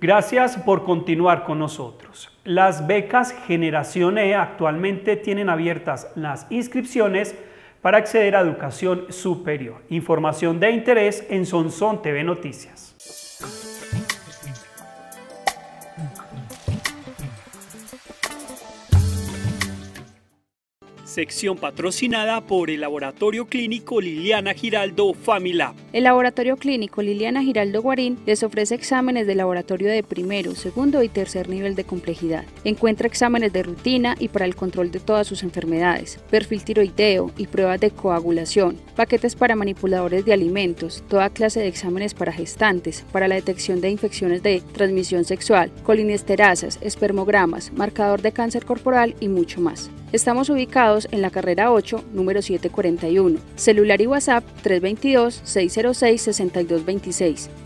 Gracias por continuar con nosotros. Las becas Generación E actualmente tienen abiertas las inscripciones para acceder a educación superior. Información de interés en Sonson TV Noticias. Sección patrocinada por el Laboratorio Clínico Liliana Giraldo Familab el laboratorio clínico Liliana Giraldo Guarín les ofrece exámenes de laboratorio de primero, segundo y tercer nivel de complejidad. Encuentra exámenes de rutina y para el control de todas sus enfermedades, perfil tiroideo y pruebas de coagulación, paquetes para manipuladores de alimentos, toda clase de exámenes para gestantes, para la detección de infecciones de transmisión sexual, colinesterasas, espermogramas, marcador de cáncer corporal y mucho más. Estamos ubicados en la carrera 8, número 741. Celular y WhatsApp 322 06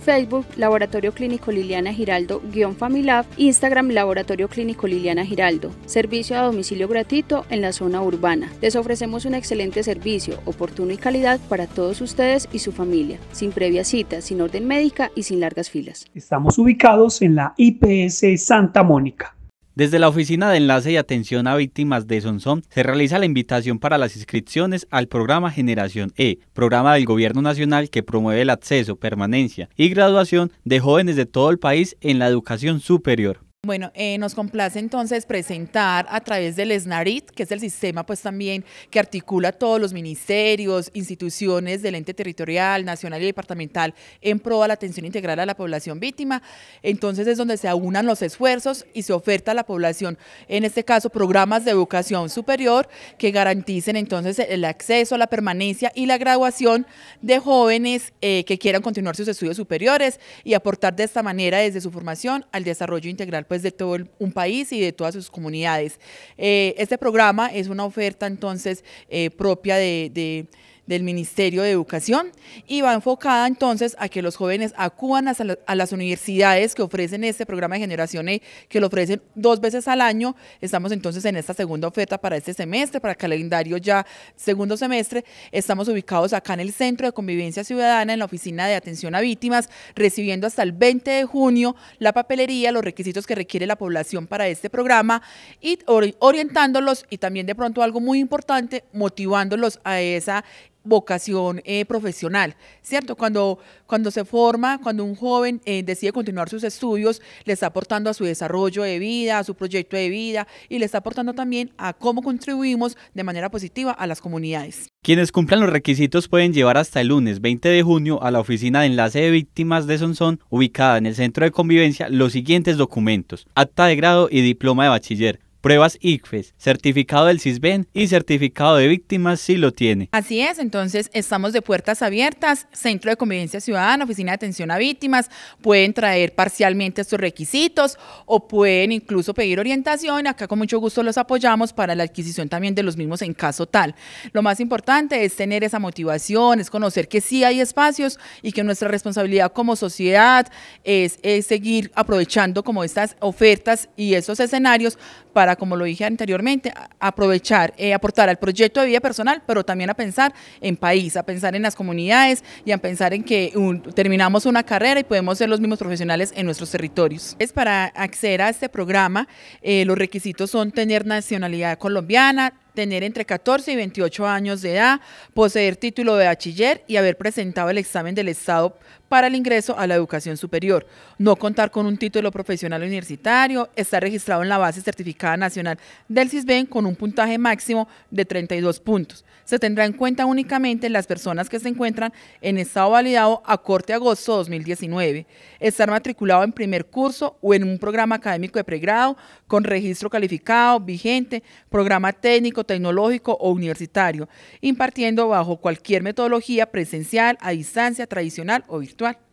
Facebook, Laboratorio Clínico Liliana Giraldo-Familab. Instagram, Laboratorio Clínico Liliana Giraldo. Servicio a domicilio gratuito en la zona urbana. Les ofrecemos un excelente servicio, oportuno y calidad para todos ustedes y su familia, sin previa cita, sin orden médica y sin largas filas. Estamos ubicados en la IPS Santa Mónica. Desde la Oficina de Enlace y Atención a Víctimas de Sonsón se realiza la invitación para las inscripciones al programa Generación E, programa del Gobierno Nacional que promueve el acceso, permanencia y graduación de jóvenes de todo el país en la educación superior. Bueno, eh, nos complace entonces presentar a través del SNARIT, que es el sistema pues también que articula todos los ministerios, instituciones del ente territorial, nacional y departamental en pro a la atención integral a la población víctima. Entonces es donde se aunan los esfuerzos y se oferta a la población, en este caso programas de educación superior que garanticen entonces el acceso, la permanencia y la graduación de jóvenes eh, que quieran continuar sus estudios superiores y aportar de esta manera desde su formación al desarrollo integral pues, de todo un país y de todas sus comunidades. Eh, este programa es una oferta entonces eh, propia de del Ministerio de Educación y va enfocada entonces a que los jóvenes acudan a las universidades que ofrecen este programa de Generación E, que lo ofrecen dos veces al año. Estamos entonces en esta segunda oferta para este semestre, para calendario ya segundo semestre. Estamos ubicados acá en el Centro de Convivencia Ciudadana, en la Oficina de Atención a Víctimas, recibiendo hasta el 20 de junio la papelería, los requisitos que requiere la población para este programa y orientándolos y también de pronto algo muy importante, motivándolos a esa vocación eh, profesional, ¿cierto? Cuando, cuando se forma, cuando un joven eh, decide continuar sus estudios, le está aportando a su desarrollo de vida, a su proyecto de vida y le está aportando también a cómo contribuimos de manera positiva a las comunidades. Quienes cumplan los requisitos pueden llevar hasta el lunes 20 de junio a la oficina de enlace de víctimas de Sonsón, ubicada en el centro de convivencia, los siguientes documentos, acta de grado y diploma de bachiller, pruebas ICFES, certificado del CISBEN y certificado de víctimas si lo tiene. Así es, entonces estamos de puertas abiertas, Centro de Convivencia Ciudadana, Oficina de Atención a Víctimas, pueden traer parcialmente estos requisitos o pueden incluso pedir orientación, acá con mucho gusto los apoyamos para la adquisición también de los mismos en caso tal. Lo más importante es tener esa motivación, es conocer que sí hay espacios y que nuestra responsabilidad como sociedad es seguir aprovechando como estas ofertas y esos escenarios para como lo dije anteriormente, aprovechar, eh, aportar al proyecto de vida personal, pero también a pensar en país, a pensar en las comunidades y a pensar en que terminamos una carrera y podemos ser los mismos profesionales en nuestros territorios. Es para acceder a este programa, eh, los requisitos son tener nacionalidad colombiana, tener entre 14 y 28 años de edad, poseer título de bachiller y haber presentado el examen del Estado para el ingreso a la educación superior, no contar con un título profesional universitario, estar registrado en la base certificada nacional del CISBEN con un puntaje máximo de 32 puntos. Se tendrá en cuenta únicamente las personas que se encuentran en estado validado a corte agosto 2019, estar matriculado en primer curso o en un programa académico de pregrado con registro calificado, vigente, programa técnico tecnológico o universitario, impartiendo bajo cualquier metodología presencial, a distancia, tradicional o virtual.